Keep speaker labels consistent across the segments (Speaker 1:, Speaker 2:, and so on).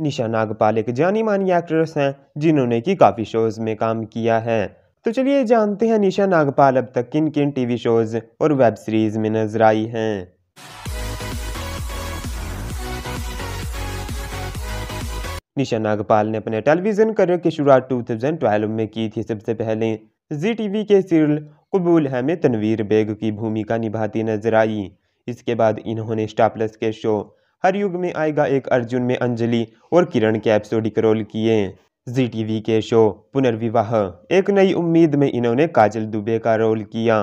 Speaker 1: निशा नागपाल एक जानी मानी एक्ट्रेस हैं जिन्होंने की काफ़ी शोज़ में काम किया है तो चलिए जानते हैं निशा नागपाल अब तक किन किन टीवी शोज़ और वेब सीरीज़ में नजर आई हैं निशा नागपाल ने अपने टेलीविज़न करियर की शुरुआत 2012 में की थी सबसे पहले जी टीवी के सीरियल कबूल है में तनवीर बेग की भूमिका निभाती नजर आई इसके बाद इन्होंने स्टार प्लस के शो हर युग में आएगा एक अर्जुन में अंजलि और किरण के एपिसोडिक रोल किए जी टीवी के शो पुनर्विवाह एक नई उम्मीद में इन्होंने काजल दुबे का रोल किया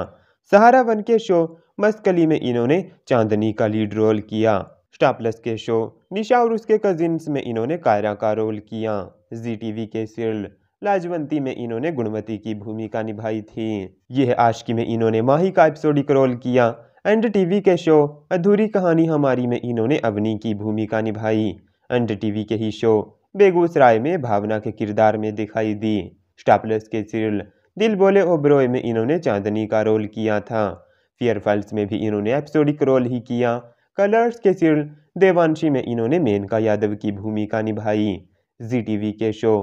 Speaker 1: सहारा वन के शो मस्कली में इन्होंने चांदनी का लीड रोल किया स्टाप्लस के शो निशा और उसके कजिन्स में इन्होंने कायरा का रोल किया जी टीवी के सीरियल लाजवंती में इन्होंने गुणवती की भूमिका निभाई थी यह आशकी में इन्होंने माही का एपिसोडिक रोल किया एंड टीवी के शो अधूरी कहानी हमारी में इन्होंने अवनी की भूमिका निभाई एंड टीवी के ही शो बेगूसराय में भावना के किरदार में दिखाई दी स्टापलस के सीरियल दिल बोले ओब्रोय में इन्होंने चांदनी का रोल किया था फियर फाइल्स में भी इन्होंने एपिसोडिक रोल ही किया कलर्स के सीरियल देवांशी में इन्होंने मेनका यादव की भूमिका निभाई जी टीवी के शो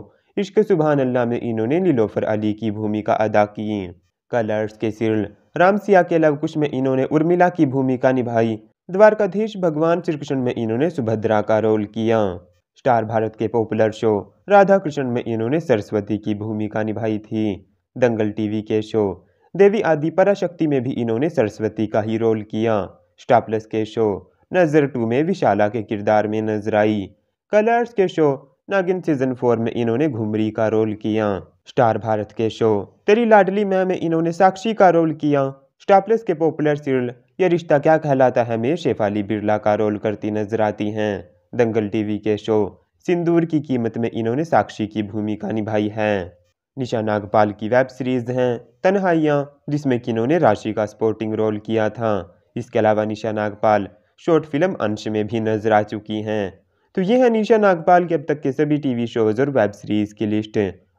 Speaker 1: इश्क सुबहान अल्लाह में इन्होंने नीलोफर अली की भूमिका अदा की कलर्स के सीरियल राम सिया के लव कुश में इन्होंने उर्मिला की भूमिका निभाई द्वारकाधीश भगवान श्री कृष्ण में इन्होंने सुभद्रा का रोल किया स्टार भारत के पॉपुलर शो राधा कृष्ण में इन्होंने सरस्वती की भूमिका निभाई थी दंगल टीवी के शो देवी आदि पराशक्ति में भी इन्होंने सरस्वती का ही रोल किया स्टापलस के शो नजर टू में विशाला के किरदार में नजर आई कलर्स के शो नागिन सीजन फोर में इन्होंने घुमरी का रोल किया स्टार भारत के शो तेरी लाडली मैं में इन्होंने साक्षी का रोल किया स्टापलेस के पॉपुलर सीरियल यह रिश्ता क्या कहलाता है में शेफाली बिरला का रोल करती नजर आती हैं दंगल टीवी के शो सिंदूर की कीमत में इन्होंने साक्षी की भूमिका निभाई है निशा नागपाल की वेब सीरीज हैं तनहाइया जिसमें कि इन्होंने राशि का स्पोर्टिंग रोल किया था इसके अलावा निशा नागपाल शॉर्ट फिल्म अंश में भी नजर आ चुकी हैं तो ये है निशा नागपाल के अब तक के सभी टीवी शोज़ और वेब सीरीज़ की लिस्ट